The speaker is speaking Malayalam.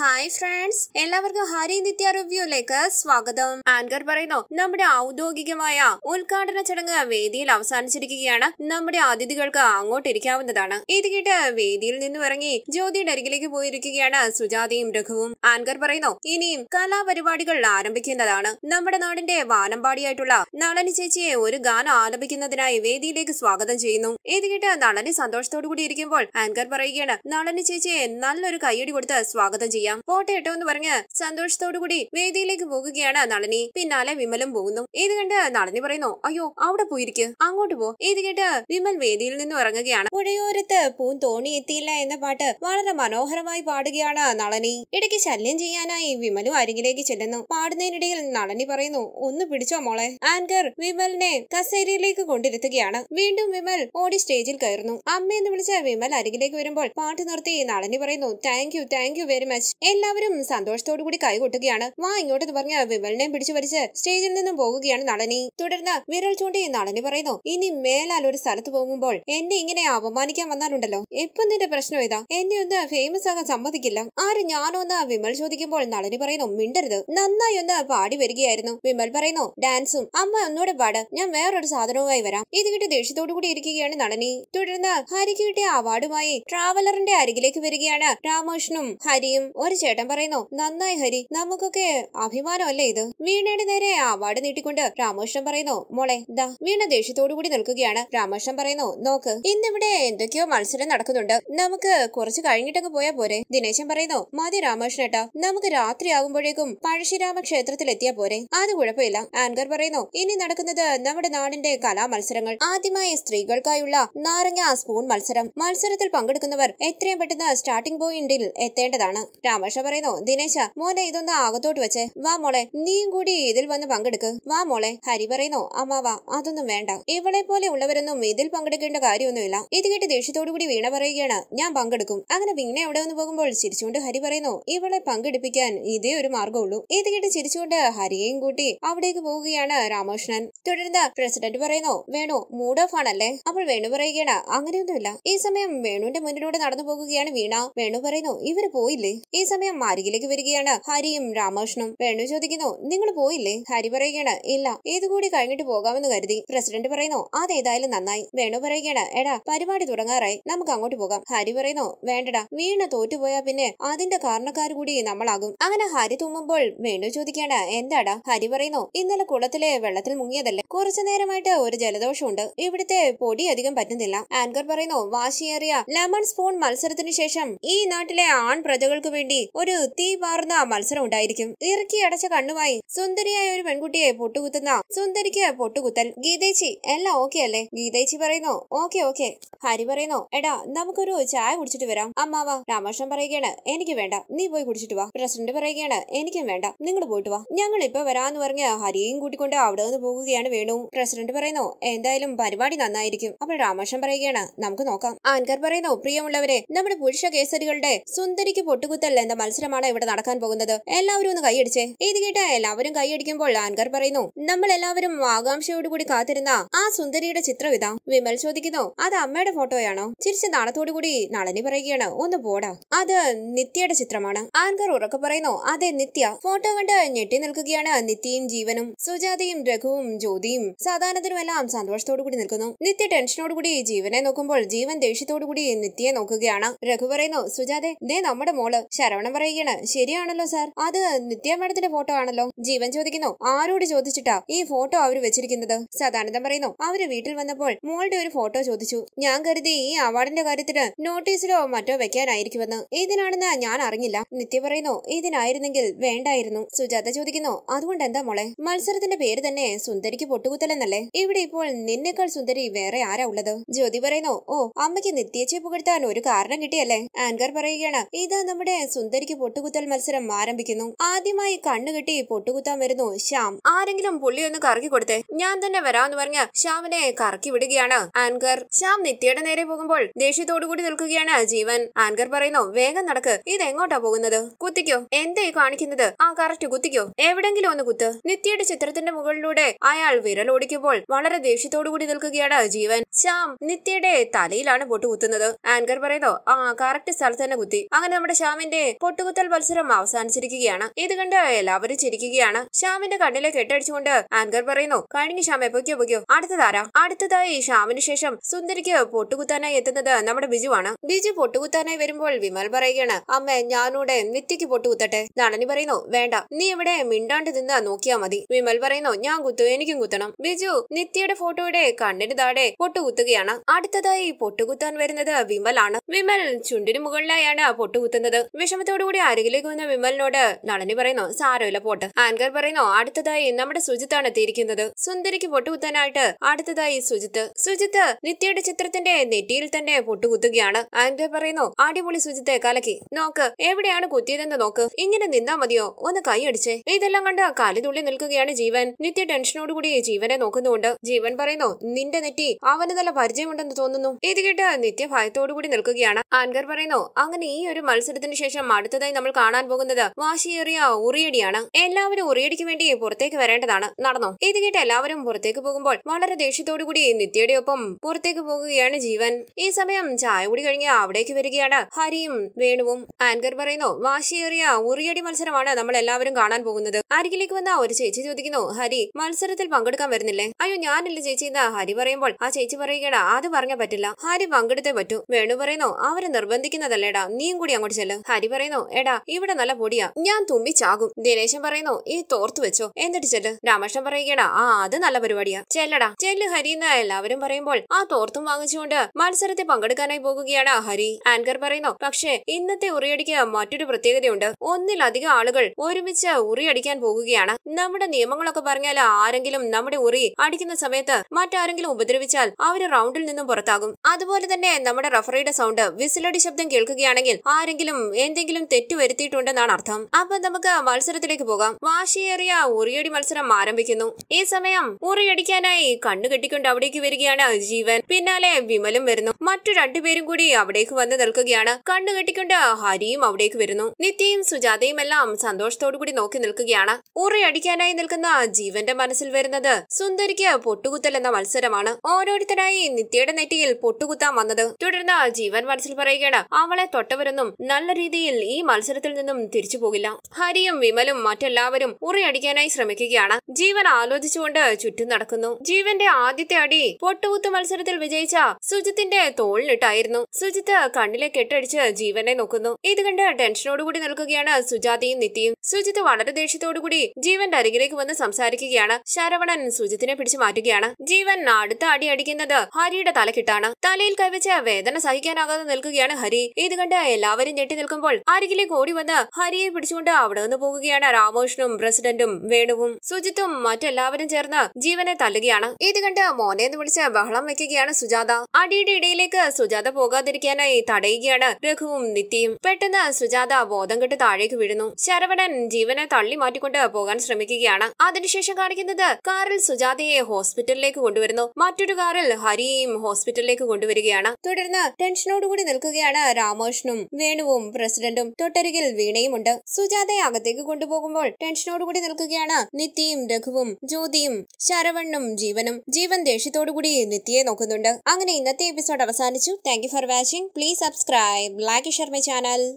ഹായ് ഫ്രണ്ട്സ് എല്ലാവർക്കും ഹരി നിത്യ റിവ്യൂലേക്ക് സ്വാഗതം ആങ്കർ പറയുന്നു നമ്മുടെ ഔദ്യോഗികമായ ഉദ്ഘാടന ചടങ്ങ് വേദിയിൽ അവസാനിച്ചിരിക്കുകയാണ് നമ്മുടെ അതിഥികൾക്ക് അങ്ങോട്ടിരിക്കാവുന്നതാണ് ഇത് കേട്ട് വേദിയിൽ നിന്നും ഇറങ്ങി ജ്യോതിയുടെ അരികിലേക്ക് പോയിരിക്കുകയാണ് സുജാതയും രഘുവും ആങ്കർ പറയുന്നു ഇനിയും കലാപരിപാടികൾ ആരംഭിക്കുന്നതാണ് നമ്മുടെ നാടിന്റെ വാനമ്പാടിയായിട്ടുള്ള നളനി ചേച്ചിയെ ഒരു ഗാനം ആലപിക്കുന്നതിനായി വേദിയിലേക്ക് സ്വാഗതം ചെയ്യുന്നു ഇത് കേട്ട് നളനി സന്തോഷത്തോടു കൂടി ഇരിക്കുമ്പോൾ ആങ്കർ പറയുകയാണ് നളനി ചേച്ചിയെ നല്ലൊരു കൈയടി കൊടുത്ത് സ്വാഗതം ചെയ്യാം ചെയ്യാം പോട്ടെട്ടോ എന്ന് പറഞ്ഞ് സന്തോഷത്തോടുകൂടി വേദിയിലേക്ക് പോകുകയാണ് നളിനി പിന്നാലെ വിമലും പോകുന്നു ഏത് കണ്ട് നളിനി പറയുന്നു അയ്യോ അവിടെ പോയിരിക്കു അങ്ങോട്ട് പോ ഏത് കേട്ട് വിമൽ വേദിയിൽ നിന്ന് ഇറങ്ങുകയാണ് പുഴയോരത്ത് തോണി എത്തിയില്ല എന്ന പാട്ട് വളരെ മനോഹരമായി പാടുകയാണ് നളനി ഇടയ്ക്ക് ശല്യം ചെയ്യാനായി വിമലും അരികിലേക്ക് ചെല്ലുന്നു പാടുന്നതിനിടയിൽ നളനി പറയുന്നു ഒന്ന് പിടിച്ചോ മോളെ ആൻകർ വിമലിനെ കസേരയിലേക്ക് കൊണ്ടിരുത്തുകയാണ് വീണ്ടും വിമൽ ഓടി സ്റ്റേജിൽ കയറുന്നു അമ്മയെന്ന് വിളിച്ച വിമൽ അരികിലേക്ക് വരുമ്പോൾ പാട്ട് നിർത്തി നളനി പറയുന്നു thank you thank you very much എല്ലാവരും സന്തോഷത്തോടു കൂടി കൈകൊട്ടുകയാണ് വാ ഇങ്ങോട്ടെന്ന് പറഞ്ഞ് വിമലിനെയും പിടിച്ചു വലിച്ച് സ്റ്റേജിൽ നിന്നും പോകുകയാണ് നടനി തുടർന്ന് വിരൽ ചൂണ്ടി നടനി പറയുന്നു ഇനി മേലാൽ ഒരു സ്ഥലത്ത് പോകുമ്പോൾ എന്നെ ഇങ്ങനെ അപമാനിക്കാൻ വന്നാലുണ്ടല്ലോ ഇപ്പൊ നിന്റെ പ്രശ്നം ഏതാ എന്നെ ഒന്ന് ഫേമസ് ആകാൻ സമ്മതിക്കില്ല ആര് എന്ന് വിമൽ ചോദിക്കുമ്പോൾ നടനി പറയുന്നു മിണ്ടരുത് നന്നായി ഒന്ന് പാടി വരികയായിരുന്നു വിമൽ പറയുന്നു ഡാൻസും അമ്മ ഒന്നുകൂടെ പാട് ഞാൻ വേറൊരു സാധനവുമായി വരാം ഇത് കിട്ടി ദേഷ്യത്തോടു കൂടി ഇരിക്കുകയാണ് നടനി തുടർന്ന് ഹരിക്ക് കിട്ടിയ അവാർഡുമായി ട്രാവലറിന്റെ അരികിലേക്ക് വരികയാണ് രാമകൃഷ്ണും ഹരിയും ഒരു ചേട്ടൻ പറയുന്നു നന്നായി ഹരി നമുക്കൊക്കെ അഭിമാനമല്ലേ ഇത് വീണയുടെ നേരെ അവാർഡ് നീട്ടിക്കൊണ്ട് രാമകൃഷ്ണൻ പറയുന്നു മോളെ ദാ വീണ ദേഷ്യത്തോടു കൂടി നിൽക്കുകയാണ് രാമകൃഷ്ണൻ പറയുന്നു നോക്ക് ഇന്നിവിടെ എന്തൊക്കെയോ മത്സരം നടക്കുന്നുണ്ട് നമുക്ക് കുറച്ച് കഴിഞ്ഞിട്ടങ്ങ് പോയാ പോരെ ദിനേശൻ പറയുന്നു മതി രാമകൃഷ്ണ ഏട്ടാ നമുക്ക് രാത്രിയാകുമ്പോഴേക്കും പഴശ്ശിരാമ ക്ഷേത്രത്തിൽ എത്തിയാ പോരെ അത് കുഴപ്പമില്ല ആൻകർ പറയുന്നു ഇനി നടക്കുന്നത് നമ്മുടെ നാടിന്റെ കലാ മത്സരങ്ങൾ ആദ്യമായി സ്ത്രീകൾക്കായുള്ള നാരങ്ങ സ്പൂൺ മത്സരം മത്സരത്തിൽ പങ്കെടുക്കുന്നവർ എത്രയും പെട്ടെന്ന് സ്റ്റാർട്ടിംഗ് പോയിന്റിൽ എത്തേണ്ടതാണ് രാമകൃഷ്ണ പറയുന്നു ദിനേശ മോനെ ഇതൊന്ന് ആകത്തോട്ട് വെച്ചേ വാ മോളെ നീയും കൂടി ഇതിൽ വന്ന് പങ്കെടുക്ക് വാ മോളെ ഹരി പറയുന്നു അമ്മ വാ അതൊന്നും വേണ്ട ഇവളെ പോലെ ഉള്ളവരൊന്നും ഇതിൽ പങ്കെടുക്കേണ്ട കാര്യമൊന്നുമില്ല ഇത് കേട്ട് ദേഷ്യത്തോടു കൂടി വീണ പറയുകയാണ് ഞാൻ പങ്കെടുക്കും അങ്ങനെ വീണ എവിടെ വന്ന് പോകുമ്പോൾ ചിരിച്ചുകൊണ്ട് ഹരി പറയുന്നു ഇവളെ പങ്കെടുപ്പിക്കാൻ ഇതേ ഒരു മാർഗമുള്ളൂ ഇത് കേട്ട് ചിരിച്ചുകൊണ്ട് ഹരിയെയും കൂട്ടി അവിടേക്ക് പോവുകയാണ് രാമകൃഷ്ണൻ തുടർന്ന് പ്രസിഡന്റ് പറയുന്നു വേണു മൂഡ് ഓഫ് ആണല്ലേ അപ്പോൾ വേണു പറയുകയാണ് അങ്ങനെയൊന്നുമില്ല ഈ സമയം വേണുവിന്റെ മുന്നിലൂടെ നടന്നു പോകുകയാണ് വീണ വേണു പറയുന്നു ഇവര് പോയില്ലേ ഈ സമയം അരികിലേക്ക് വരികയാണ് ഹരിയും രാമകൃഷ്ണനും വേണു ചോദിക്കുന്നു നിങ്ങൾ പോയില്ലേ ഹരി പറയുകയാണ് ഇല്ല ഇത് കൂടി കഴിഞ്ഞിട്ട് പോകാമെന്ന് കരുതി പ്രസിഡന്റ് പറയുന്നു അതേതായാലും നന്നായി വേണു പറയുകയാണ് എടാ പരിപാടി തുടങ്ങാറായി നമുക്ക് അങ്ങോട്ട് പോകാം ഹരി പറയുന്നു വേണ്ടടാ വീണ് തോറ്റുപോയാ പിന്നെ അതിന്റെ കാരണക്കാർ കൂടി നമ്മളാകും അങ്ങനെ ഹരി തുമ്മുമ്പോൾ വേണു ചോദിക്കാണ് എന്താടാ ഹരി പറയുന്നു ഇന്നലെ കുളത്തിലെ വെള്ളത്തിൽ മുങ്ങിയതല്ലേ കുറച്ചു നേരമായിട്ട് ഒരു ജലദോഷമുണ്ട് ഇവിടുത്തെ പൊടി അധികം പറ്റുന്നില്ല ആങ്കർ പറയുന്നു വാശിയേറിയ ലെമൺ സ്പൂൺ മത്സരത്തിന് ശേഷം ഈ നാട്ടിലെ ആൺ പ്രജകൾക്ക് വേണ്ടി വേണ്ടി ഒരു തീ പാർന്ന മത്സരം ഉണ്ടായിരിക്കും ഇറക്കി അടച്ച കണ്ണുമായി സുന്ദരിയായ ഒരു പെൺകുട്ടിയെ പൊട്ടുകുത്തുന്ന സുന്ദരിക്ക് പൊട്ടുകുത്തൽ ഗീതേച്ചി എല്ലാം ഓക്കെ അല്ലേ ഗീതേച്ചി പറയുന്നു ഓക്കെ ഓക്കെ ഹരി പറയുന്നു എടാ നമുക്കൊരു ചായ കുടിച്ചിട്ട് വരാം അമ്മാവ രാമകൃഷ്ണൻ പറയുകയാണ് എനിക്ക് വേണ്ട നീ പോയി കുടിച്ചിട്ട് വാ പ്രസിഡന്റ് പറയുകയാണ് എനിക്കും വേണ്ട നിങ്ങൾ പോയിട്ട് വാ ഞങ്ങൾ ഇപ്പൊ വരാന്ന് പറഞ്ഞ ഹരിയും കൂട്ടിക്കൊണ്ട് അവിടെ നിന്ന് പോകുകയാണ് വേണു പ്രസിഡന്റ് പറയുന്നു എന്തായാലും പരിപാടി നന്നായിരിക്കും അപ്പോൾ രാമകൃഷ്ണൻ പറയുകയാണ് നമുക്ക് നോക്കാം ആൻകർ പറയുന്നു പ്രിയമുള്ളവരെ നമ്മുടെ പുരുഷ കേസരികളുടെ സുന്ദരിക്ക് പൊട്ടുകുത്തൽ എന്ന മത്സരമാണ് ഇവിടെ നടക്കാൻ പോകുന്നത് എല്ലാവരും ഒന്ന് കൈയടിച്ചേ ഇത് കേട്ട എല്ലാവരും കൈയടിക്കുമ്പോൾ ആൻകർ പറയുന്നു നമ്മൾ എല്ലാവരും ആകാംക്ഷയോടുകൂടി കാത്തിരുന്ന ആ സുന്ദരിയുടെ ചിത്രം ഇതാ വിമൽ ചോദിക്കുന്നു അത് അമ്മയുടെ ഫോട്ടോയാണോ ചിരിച്ച് നാണത്തോടുകൂടി നളനി പറയുകയാണ് ഒന്ന് പോടാ അത് നിത്യയുടെ ചിത്രമാണ് ആൻകർ ഉറക്കെ പറയുന്നു അതെ നിത്യ ഫോട്ടോ കണ്ട് ഞെട്ടി നിൽക്കുകയാണ് നിത്യയും ജീവനും സുജാതയും രഘുവും ജ്യോതിയും സാധാരണത്തിനുമെല്ലാം സന്തോഷത്തോടുകൂടി നിൽക്കുന്നു നിത്യ ടെൻഷനോടുകൂടി ജീവനെ നോക്കുമ്പോൾ ജീവൻ ദേഷ്യത്തോടുകൂടി നിത്യയെ നോക്കുകയാണ് രഘു പറയുന്നു സുജാതെ ദേ നമ്മുടെ മോള് ശരവണൻ പറയുകയാണ് ശരിയാണല്ലോ സാർ അത് നിത്യ മാഡത്തിന്റെ ഫോട്ടോ ആണല്ലോ ജീവൻ ചോദിക്കുന്നു ആരോട് ചോദിച്ചിട്ടാ ഈ ഫോട്ടോ അവർ വെച്ചിരിക്കുന്നത് സദാനന്ദം പറയുന്നു അവര് വീട്ടിൽ വന്നപ്പോൾ മോളുടെ ഒരു ഫോട്ടോ ചോദിച്ചു ഞാൻ കരുതി ഈ അവാർഡിന്റെ കാര്യത്തിന് നോട്ടീസിലോ മറ്റോ വെക്കാനായിരിക്കുമെന്ന് ഇതിനാണെന്ന് ഞാൻ അറിഞ്ഞില്ല നിത്യ പറയുന്നു ഇതിനായിരുന്നെങ്കിൽ വേണ്ടായിരുന്നു സുജാത ചോദിക്കുന്നു അതുകൊണ്ട് എന്താ മോളെ മത്സരത്തിന്റെ പേര് തന്നെ സുന്ദരിക്ക് പൊട്ടുകുത്തലെന്നല്ലേ ഇവിടെ ഇപ്പോൾ നിന്നേക്കാൾ സുന്ദരി വേറെ ആരാ ഉള്ളത് ജ്യോതി പറയുന്നു ഓ അമ്മയ്ക്ക് നിത്യച്ചെ പുകഴ്ത്താൻ ഒരു കാരണം കിട്ടിയല്ലേ ആൻകർ പറയുകയാണ് ഇത് നമ്മുടെ സുന്ദരിക്ക് പൊട്ടുകുത്തൽ മത്സരം ആരംഭിക്കുന്നു ആദ്യമായി കണ്ണുകെട്ടി പൊട്ടുകുത്താൻ വരുന്നു ശ്യാം ആരെങ്കിലും പുള്ളി ഒന്ന് കറക്കി കൊടുത്തേ ഞാൻ തന്നെ വരാമെന്ന് പറഞ്ഞ് ശ്യാമിനെ കറക്കി വിടുകയാണ് ആൻകർ ശ്യാം നിത്യയുടെ നേരെ പോകുമ്പോൾ ദേഷ്യത്തോടുകൂടി നിൽക്കുകയാണ് ജീവൻ ആൻകർ പറയുന്നു വേഗം നടക്ക് ഇത് എങ്ങോട്ടാ പോകുന്നത് കുത്തിക്കോ എന്തേ കാണിക്കുന്നത് ആ കറക്റ്റ് കുത്തിക്കോ എവിടെങ്കിലും ഒന്ന് കുത്ത് നിത്യയുടെ ചിത്രത്തിന്റെ മുകളിലൂടെ അയാൾ വിരലോടിക്കുമ്പോൾ വളരെ ദേഷ്യത്തോടുകൂടി നിൽക്കുകയാണ് ജീവൻ ശ്യാം നിത്യയുടെ തലയിലാണ് പൊട്ടുകുത്തുന്നത് ആൻകർ പറയുന്നു ആ കറക്റ്റ് സ്ഥലത്ത് തന്നെ കുത്തി അങ്ങനെ നമ്മുടെ ശ്യാമിന്റെ പൊട്ടുകുത്തൽ മത്സരം അവസാനിച്ചിരിക്കുകയാണ് ഇത് കണ്ട് എല്ലാവരും ചിരിക്കുകയാണ് ശ്യാമിന്റെ കണ്ണിലെ കെട്ടടിച്ചുകൊണ്ട് ആങ്കർ പറയുന്നു കഴിഞ്ഞ ശ്യാമെ പൊക്കിയോ പൊക്കിയോ അടുത്തതാരാ അടുത്തതായി ശ്യാമിന് ശേഷം സുന്ദരിക്ക് പൊട്ടുകുത്താനായി എത്തുന്നത് നമ്മുടെ ബിജുവാണ് ബിജു പൊട്ടുകുത്താനായി വരുമ്പോൾ വിമൽ പറയുകയാണ് അമ്മ ഞാനൂടെ നിത്യക്ക് പൊട്ടുകുത്തട്ടെ നളനി പറയുന്നു വേണ്ട നീ ഇവിടെ മിണ്ടാണ്ട് നിന്ന് നോക്കിയാ മതി വിമൽ പറയുന്നു ഞാൻ കുത്തു എനിക്കും കുത്തണം ബിജു നിത്യയുടെ ഫോട്ടോയുടെ കണ്ണിന് താടെ പൊട്ടുകുത്തുകയാണ് അടുത്തതായി പൊട്ടുകുത്താൻ വരുന്നത് വിമലാണ് വിമൽ ചുണ്ടിന് മുകളിലായാണ് പൊട്ടുകുത്തുന്നത് കൂടി അരികിലേക്ക് വന്ന വിമലിനോട് നളനി പറയുന്നു സാരമില്ല പോട്ട് ആൻകർ പറയുന്നു അടുത്തതായി നമ്മുടെ സുജിത്താണ് എത്തിയിരിക്കുന്നത് സുന്ദരിക്ക് പൊട്ടുകുത്താനായിട്ട് അടുത്തതായി സുജിത്ത് സുജിത്ത് നിത്യയുടെ ചിത്രത്തിന്റെ നെറ്റിയിൽ തന്നെ പൊട്ടുകുത്തുകയാണ് ആൻകർ പറയുന്നു അടിപൊളി സുജിത്തെ കലക്കി നോക്ക് എവിടെയാണ് കുത്തിയതെന്ന് നോക്ക് ഇങ്ങനെ നിന്നാ മതിയോ ഒന്ന് കൈയടിച്ചേ ഇതെല്ലാം കണ്ട് കാലി തുള്ളി നിൽക്കുകയാണ് ജീവൻ നിത്യ ടെൻഷനോട് കൂടി ജീവനെ നോക്കുന്നുണ്ട് ജീവൻ പറയുന്നു നിന്റെ നെറ്റി അവന് നല്ല പരിചയമുണ്ടെന്ന് തോന്നുന്നു ഇത് കേട്ട് നിത്യ ഭയത്തോടുകൂടി കൂടി നിൽക്കുകയാണ് ആൻകർ പറയുന്നു അങ്ങനെ ഈ ഒരു മത്സരത്തിന് ശേഷം ശേഷം അടുത്തതായി നമ്മൾ കാണാൻ പോകുന്നത് വാശിയേറിയ ഉറിയടിയാണ് എല്ലാവരും ഉറിയടിക്ക് വേണ്ടി പുറത്തേക്ക് വരേണ്ടതാണ് നടന്നു ഇത് കേട്ട് എല്ലാവരും പുറത്തേക്ക് പോകുമ്പോൾ വളരെ ദേഷ്യത്തോടു കൂടി നിത്യയുടെ ഒപ്പം പുറത്തേക്ക് പോകുകയാണ് ജീവൻ ഈ സമയം ചായ കൂടി കഴിഞ്ഞ് അവിടേക്ക് വരികയാണ് ഹരിയും വേണുവും ആങ്കർ പറയുന്നു വാശിയേറിയ ഉറിയടി മത്സരമാണ് നമ്മൾ എല്ലാവരും കാണാൻ പോകുന്നത് അരികിലേക്ക് വന്ന ഒരു ചേച്ചി ചോദിക്കുന്നു ഹരി മത്സരത്തിൽ പങ്കെടുക്കാൻ വരുന്നില്ലേ അയ്യോ ഞാനല്ല ചേച്ചി എന്നാ ഹരി പറയുമ്പോൾ ആ ചേച്ചി പറയുകയാണ് അത് പറഞ്ഞാൽ പറ്റില്ല ഹരി പങ്കെടുത്തേ പറ്റൂ വേണു പറയുന്നു അവരെ നിർബന്ധിക്കുന്നതല്ലേടാ നീയും കൂടി അങ്ങോട്ട് ചെല്ല് ഹരി പറയുന്നു എടാ ഇവിടെ നല്ല പൊടിയാ ഞാൻ തുമ്പി ചാകും ദിനേശൻ പറയുന്നു ഈ തോർത്തു വെച്ചോ എന്നിട്ട് ചെല്ല് രാമകൃഷ്ണൻ പറയുകടാ ആ അത് നല്ല പരിപാടിയാ ചെല്ലടാ ചെല്ലു ഹരി എന്ന് എല്ലാവരും പറയുമ്പോൾ ആ തോർത്തും വാങ്ങിച്ചുകൊണ്ട് മത്സരത്തിൽ പങ്കെടുക്കാനായി പോകുകയാണ് ഹരി ആങ്കർ പറയുന്നു പക്ഷേ ഇന്നത്തെ ഉറിയടിക്ക് മറ്റൊരു പ്രത്യേകതയുണ്ട് ഒന്നിലധികം ആളുകൾ ഒരുമിച്ച് ഉറിയടിക്കാൻ പോകുകയാണ് നമ്മുടെ നിയമങ്ങളൊക്കെ പറഞ്ഞാൽ ആരെങ്കിലും നമ്മുടെ ഉറി അടിക്കുന്ന സമയത്ത് മറ്റാരെങ്കിലും ഉപദ്രവിച്ചാൽ അവർ റൗണ്ടിൽ നിന്നും പുറത്താകും അതുപോലെ തന്നെ നമ്മുടെ റഫറിയുടെ സൗണ്ട് വിസിലടി ശബ്ദം കേൾക്കുകയാണെങ്കിൽ ആരെങ്കിലും എന്തെങ്കിലും എന്തെങ്കിലും തെറ്റ് വരുത്തിയിട്ടുണ്ടെന്നാണ് അർത്ഥം അപ്പൊ നമുക്ക് മത്സരത്തിലേക്ക് പോകാം വാശിയേറിയ ഉറിയടി മത്സരം ആരംഭിക്കുന്നു ഈ സമയം ഉറിയടിക്കാനായി കണ്ണു കെട്ടിക്കൊണ്ട് അവിടേക്ക് വരികയാണ് ജീവൻ പിന്നാലെ വിമലും വരുന്നു മറ്റു രണ്ടുപേരും കൂടി അവിടേക്ക് വന്ന് നിൽക്കുകയാണ് കണ്ണു കെട്ടിക്കൊണ്ട് ഹരിയും അവിടേക്ക് വരുന്നു നിത്യയും സുജാതയും എല്ലാം സന്തോഷത്തോടു കൂടി നോക്കി നിൽക്കുകയാണ് ഉറിയടിക്കാനായി നിൽക്കുന്ന ജീവന്റെ മനസ്സിൽ വരുന്നത് സുന്ദരിക്ക് പൊട്ടുകുത്തൽ എന്ന മത്സരമാണ് ഓരോരുത്തരായി നിത്യയുടെ നെറ്റിയിൽ പൊട്ടുകുത്താൻ വന്നത് തുടർന്ന് ജീവൻ മനസ്സിൽ പറയുകയാണ് അവളെ തൊട്ടവരൊന്നും നല്ല രീതിയിൽ ഭാവിയിൽ ഈ മത്സരത്തിൽ നിന്നും തിരിച്ചു പോകില്ല ഹരിയും വിമലും മറ്റെല്ലാവരും ഉറിയടിക്കാനായി ശ്രമിക്കുകയാണ് ജീവൻ ആലോചിച്ചുകൊണ്ട് ചുറ്റും നടക്കുന്നു ജീവന്റെ ആദ്യത്തെ അടി പൊട്ടുകുത്ത് മത്സരത്തിൽ വിജയിച്ച സുജിത്തിന്റെ തോളിലിട്ടായിരുന്നു സുജിത്ത് കണ്ണിലെ കെട്ടടിച്ച് ജീവനെ നോക്കുന്നു ഇത് കണ്ട് ടെൻഷനോടുകൂടി നിൽക്കുകയാണ് സുജാതയും നിത്യയും സുജിത്ത് വളരെ ദേഷ്യത്തോടുകൂടി ജീവന്റെ അരികിലേക്ക് വന്ന് സംസാരിക്കുകയാണ് ശരവണൻ സുജിത്തിനെ പിടിച്ചു മാറ്റുകയാണ് ജീവൻ അടുത്ത അടി അടിക്കുന്നത് ഹരിയുടെ തലക്കിട്ടാണ് തലയിൽ കൈവച്ച വേദന സഹിക്കാനാകാതെ നിൽക്കുകയാണ് ഹരി ഇത് കണ്ട് എല്ലാവരും ഞെട്ടി നിൽക്കുമ്പോൾ അരികിലേക്ക് ഓടി വന്ന് ഹരിയെ പിടിച്ചുകൊണ്ട് അവിടെ നിന്ന് പോകുകയാണ് രാമകൃഷ്ണനും പ്രസിഡന്റും വേണുവും സുജിത്തും മറ്റെല്ലാവരും ചേർന്ന് ജീവനെ തല്ലുകയാണ് ഇത് കണ്ട് മോനെ എന്ന് വിളിച്ച് ബഹളം വെക്കുകയാണ് സുജാത അടിയുടെ ഇടയിലേക്ക് സുജാത പോകാതിരിക്കാനായി തടയുകയാണ് രഘുവും നിത്യയും പെട്ടെന്ന് സുജാത ബോധം കെട്ട് താഴേക്ക് വീഴുന്നു ശരവണൻ ജീവനെ തള്ളി മാറ്റിക്കൊണ്ട് പോകാൻ ശ്രമിക്കുകയാണ് അതിനുശേഷം കാണിക്കുന്നത് കാറിൽ സുജാതയെ ഹോസ്പിറ്റലിലേക്ക് കൊണ്ടുവരുന്നു മറ്റൊരു കാറിൽ ഹരിയെയും ഹോസ്പിറ്റലിലേക്ക് കൊണ്ടുവരികയാണ് തുടർന്ന് ടെൻഷനോടുകൂടി നിൽക്കുകയാണ് രാമകൃഷ്ണനും വേണുവും പ്രസിഡന്റ് ആനന്ദും തൊട്ടരികിൽ വീണയുമുണ്ട് സുജാതയെ അകത്തേക്ക് കൊണ്ടുപോകുമ്പോൾ ടെൻഷനോടുകൂടി നിൽക്കുകയാണ് നിത്യയും രഘുവും ജ്യോതിയും ശരവണ്ണും ജീവനും ജീവൻ ദേഷ്യത്തോടുകൂടി നിത്യയെ നോക്കുന്നുണ്ട് അങ്ങനെ ഇന്നത്തെ എപ്പിസോഡ് അവസാനിച്ചു thank for watching please subscribe like share my channel